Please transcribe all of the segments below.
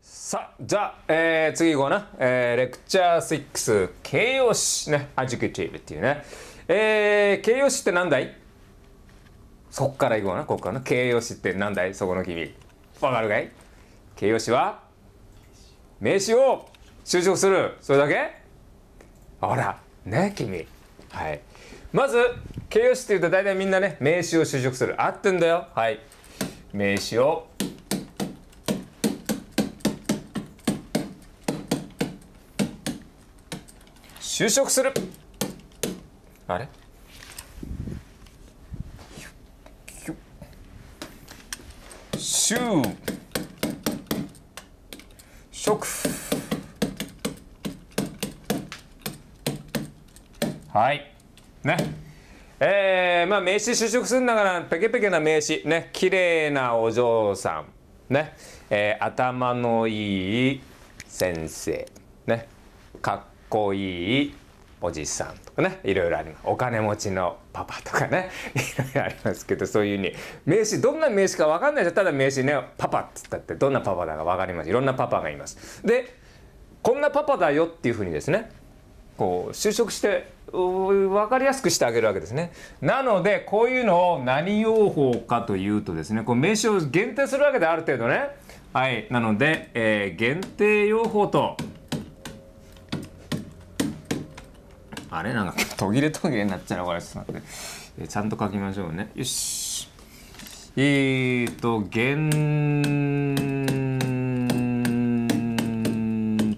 さあじゃあ、えー、次行こうな、えー、レクチャー6形容詞ねアジュケティブっていうね、えー、形容詞って何だいそっから行こうなここからな形容詞って何だいそこの君わかるかい形容詞は名詞を就職するそれだけあらね君はいまず形容詞っていうと大体みんなね名詞を就職する合ってんだよはい名詞を就職するあれ就職はいねえー、まあ名刺就職するんだからペケペケな名刺ね綺麗なお嬢さんね、えー、頭のいい先生ねかっこいいおじさんとかねいろいろありますお金持ちのパパとかね いろいろありますけどそういうふうに名刺どんな名刺か分かんないじゃただ名刺ねパパっつったってどんなパパだか分かりますいろんなパパがいますでこんなパパだよっていうふうにですねこう就職して分かりやすくしてあげるわけですね。なのでこういうのを何用法かというとですねこう名詞を限定するわけである程度ね。はいなので、えー、限定用法とあれなんか途切れ途切れになっちゃうのこれちょっと待って、えー、ちゃんと書きましょうね。よし。えーと、限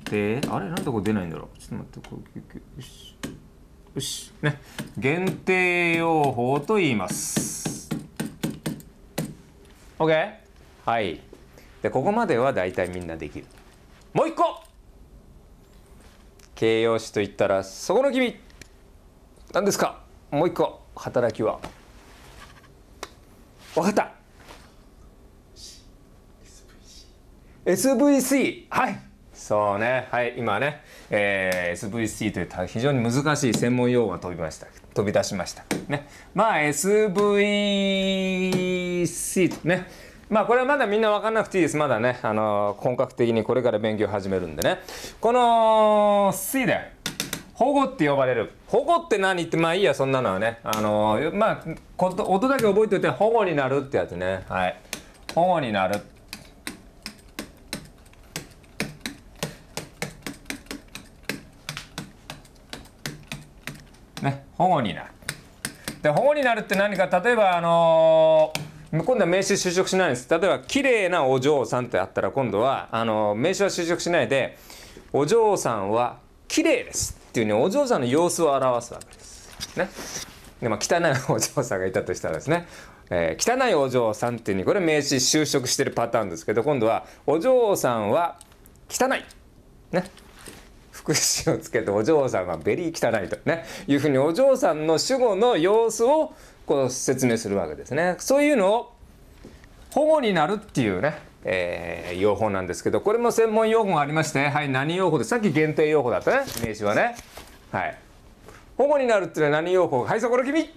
定あれなんでこれ出ないんだろうちょっと待ってこれよし。よしね限定用法と言います OK はいでここまでは大体みんなできるもう一個形容詞と言ったらそこの君何ですかもう一個働きは分かった SVC はいそうね。はい、今ね、えー、SVC という非常に難しい専門用語が飛びました。飛び出しました。ね。まあ、SVC とね。まあこれはまだみんな分かんなくていいです。まだね、あのー、本格的にこれから勉強始めるんでね。この C で、保護って呼ばれる。保護って何って、まあいいや、そんなのはね。あのー、まあ、音だけ覚えておいて、保護になるってやつね。はい。保護になる。保護になるで保護になるって何か例えばあのー、今度は名刺就職しないんです例えば綺麗なお嬢さんってあったら今度はあの名刺は就職しないでお嬢さんは綺麗ですっていうねお嬢さんの様子を表すわけですねでも汚いお嬢さんがいたとしたらですねえー、汚いお嬢さんっていうにこれ名詞就職してるパターンですけど今度はお嬢さんは汚いね詞をつけてお嬢さんはベリー汚いとねいうふうにお嬢さんの主語の様子をこう説明するわけですね。そういうのを保護になるっていうねえー、用法なんですけどこれも専門用語がありまして、はい、何用法でさっき限定用法だったね名詞はねはい保護になるっていうのは何用法はいそこの君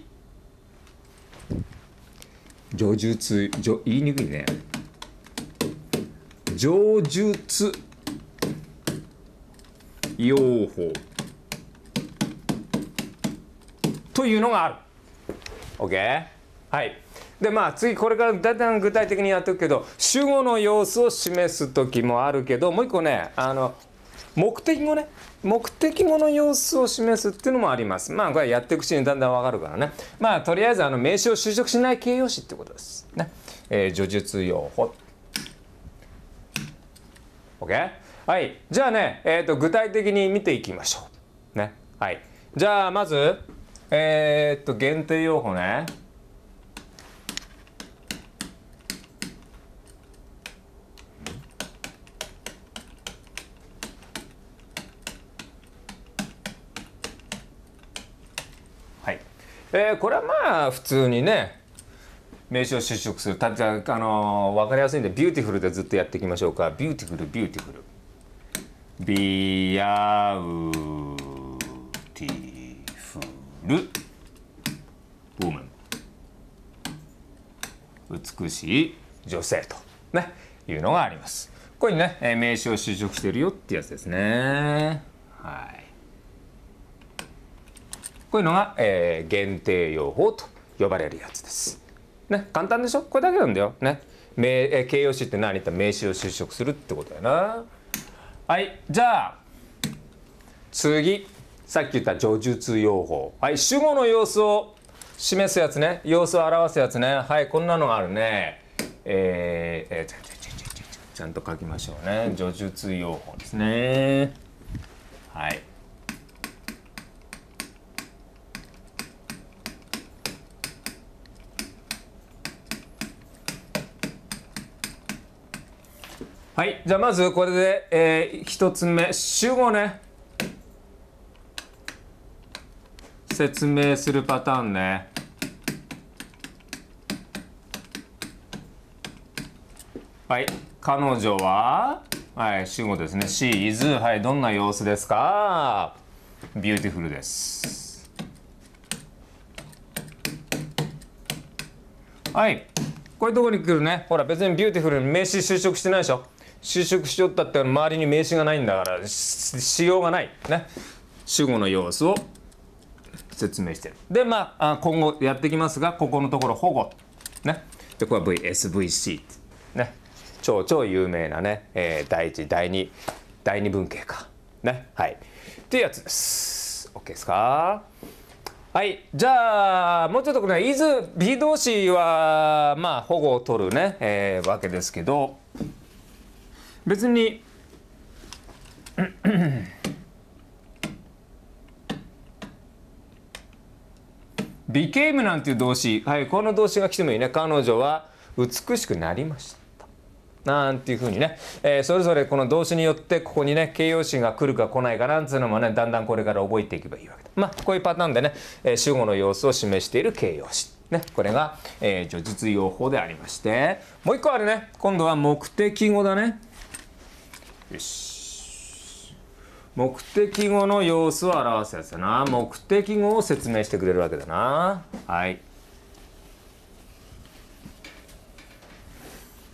上述上言いにくいね上述用法というのがある。OK? はい。でまあ次これからだんだん具体的にやっていくけど主語の様子を示す時もあるけどもう一個ねあの目的語ね目的語の様子を示すっていうのもありますまあこれやっていくうちにだんだんわかるからねまあとりあえずあの名詞を就職しない形容詞ってことですね、えー、叙述用法 OK? はい。じゃあね、えっ、ー、と、具体的に見ていきましょう。ね。はい。じゃあ、まず、えっ、と、限定用法ね。はい。えー、これはまあ、普通にね、名刺を就職するたじゃあ、の分かりやすいんでビューティフルでずっとやっていきましょうかビューティフルビューティフルビアウティフルウーマン美しい女性と、ね、いうのがありますこれにね名刺を就職してるよってやつですねはいこういうのが、えー、限定用法と呼ばれるやつですね簡単でしょこれだけなんだよね名え形容詞って何って名詞を就職するってことやなはいじゃあ次さっき言った叙述用法はい主語の様子を示すやつね様子を表すやつねはいこんなのがあるねえー、えー、ちちちちちゃんと書きましょうね叙述用法ですねはいはいじゃあまずこれで、えー、1つ目主語ね説明するパターンねはい彼女ははい主語ですねシー e i はいどんな様子ですかビューティフルですはいこういうとこに来るねほら別にビューティフルに名詞就職してないでしょ就職しよったって周りに名刺がないんだからしようがないね主語の様子を説明してるでまあ今後やってきますがここのところ保護ねでこれは VSVC ね超超有名なね、えー、第1第2第2文系かねはいっていうやつです OK ですかはいじゃあもうちょっとこれ伊豆 B 動詞はまあ保護を取るね、えー、わけですけど別に became なんていう動詞、はい、この動詞が来てもいいね彼女は美しくなりましたなんていうふうにね、えー、それぞれこの動詞によってここにね形容詞が来るか来ないかなんいうのもねだんだんこれから覚えていけばいいわけだまあこういうパターンでね、えー、主語の様子を示している形容詞ね、これが、えー、叙述用法でありましてもう一個あるね今度は目的語だねよし目的語の様子を表すやつだな目的語を説明してくれるわけだなはい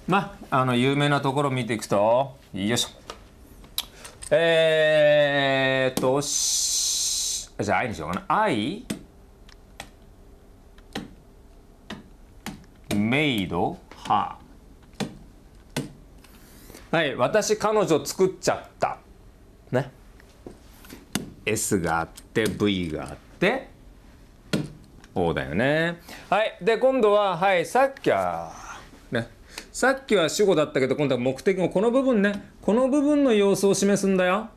まあの有名なところ見ていくとよいしょえー、っとじゃあ愛にしようかな愛メイドハーはい私彼女作っちゃったね S があって V があって O だよねはいで今度ははいさっきはねさっきは主語だったけど今度は目的語この部分ねこの部分の様子を示すんだよ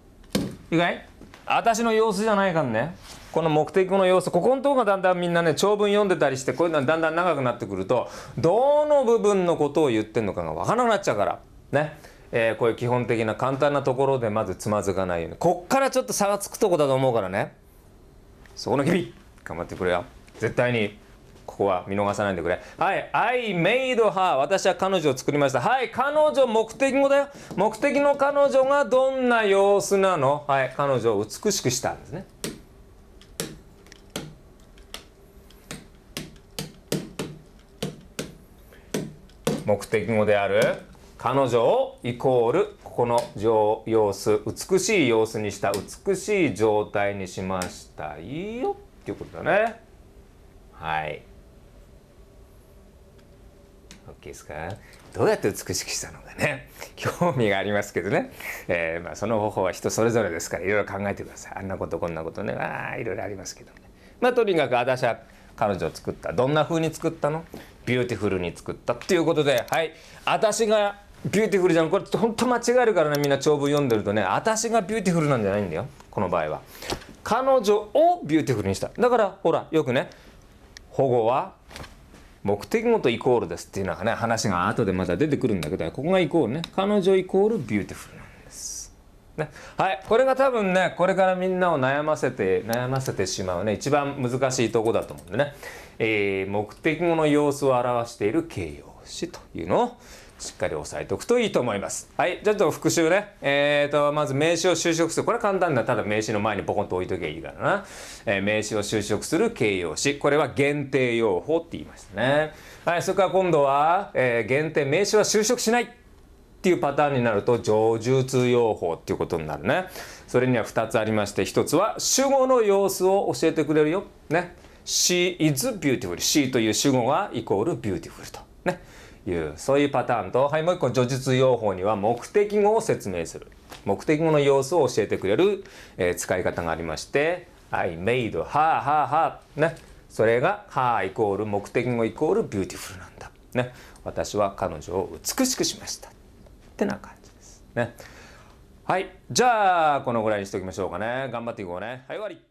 意外私の様子じゃないからねこの目的語の様子ここのとこがだんだんみんなね長文読んでたりしてこういうのはだんだん長くなってくるとどの部分のことを言ってんのかがわからなくなっちゃうからねえー、こういう基本的な簡単なところでまずつまずかないようにこっからちょっと差がつくとこだと思うからねそこの君頑張ってくれよ絶対にここは見逃さないでくれはい I made her 私は彼女を作りましたはい彼女目的語だよ目的の彼女がどんな様子なのはい彼女を美しくしたんですね目的語である彼女をイコールここの様子美しい様子にした美しい状態にしましたよっていうことだねはい OK ですかどうやって美しくしたのかね 興味がありますけどね、えー、まあ、その方法は人それぞれですからいろいろ考えてくださいあんなことこんなことねあいろいろありますけどねまあとにかく私は彼女を作ったどんな風に作ったのビューティフルに作ったっていうことではい私がビューティフルじゃんこれ本当間違えるからねみんな長文読んでるとね私がビューティフルなんじゃないんだよこの場合は彼女をビューティフルにしただからほらよくね保護は目的ごとイコールですっていうのはね話が後でまた出てくるんだけどここがイコールね彼女イコールビューティフルなんです、ね、はいこれが多分ねこれからみんなを悩ませて悩ませてしまうね一番難しいとこだと思うんでねえー、目的語の様子を表している形容詞というのをしっかり押さえておくといいと思います。はい。じゃあちょっと復習ね。えーと、まず名詞を修飾する。これは簡単だ。ただ名詞の前にポコンと置いときゃいいからな。えー、名詞を修飾する形容詞。これは限定用法って言いましたね。はい。それから今度は、えー、限定、名詞は修飾しない。っていうパターンになると常住通用法っていうことになるね。それには2つありまして、1つは主語の様子を教えてくれるよ。ね。she is beautiful she という主語がイコール beautiful とねいうそういうパターンとはいもう一個叙述用法には目的語を説明する目的語の様子を教えてくれる、えー、使い方がありまして I made her her her ねそれが her イコール目的語イコール beautiful なんだね私は彼女を美しくしましたってな感じですねはいじゃあこのぐらいにしておきましょうかね頑張っていこうねはい終わり